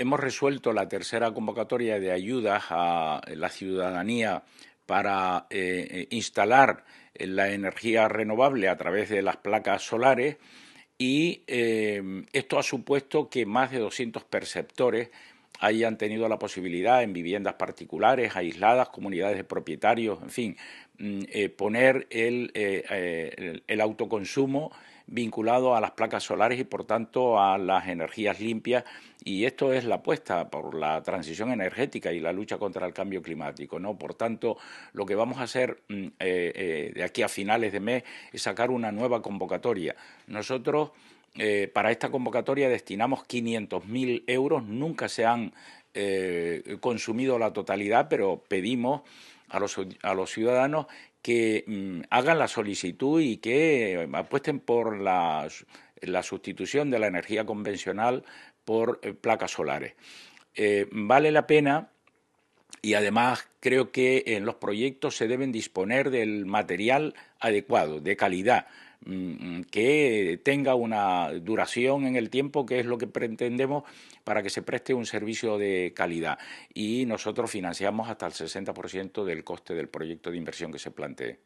hemos resuelto la tercera convocatoria de ayudas a la ciudadanía para eh, instalar la energía renovable a través de las placas solares y eh, esto ha supuesto que más de 200 perceptores Ahí han tenido la posibilidad en viviendas particulares, aisladas, comunidades de propietarios, en fin, mm, eh, poner eh, eh, el, autoconsumo vinculado a las placas solares y por tanto a las energías limpias y esto es la apuesta por la transición energética y la lucha contra el cambio climático no por tanto lo que vamos a hacer mm, de aquí a finales de mes es sacar una nueva convocatoria nosotros eh, para esta convocatoria destinamos 500.000 euros, nunca se han eh, consumido la totalidad, pero pedimos a los, ciudadanos que mm, hagan la solicitud y que apuesten por la, sustitución de la energía convencional por eh, placas solares. vale la pena y además creo que en los proyectos se deben disponer del material adecuado, de calidad, Mm, que tenga una duración en el tiempo, que es lo que pretendemos para que se preste un servicio de calidad. Y nosotros financiamos hasta el 60% del coste del proyecto de inversión que se plantee.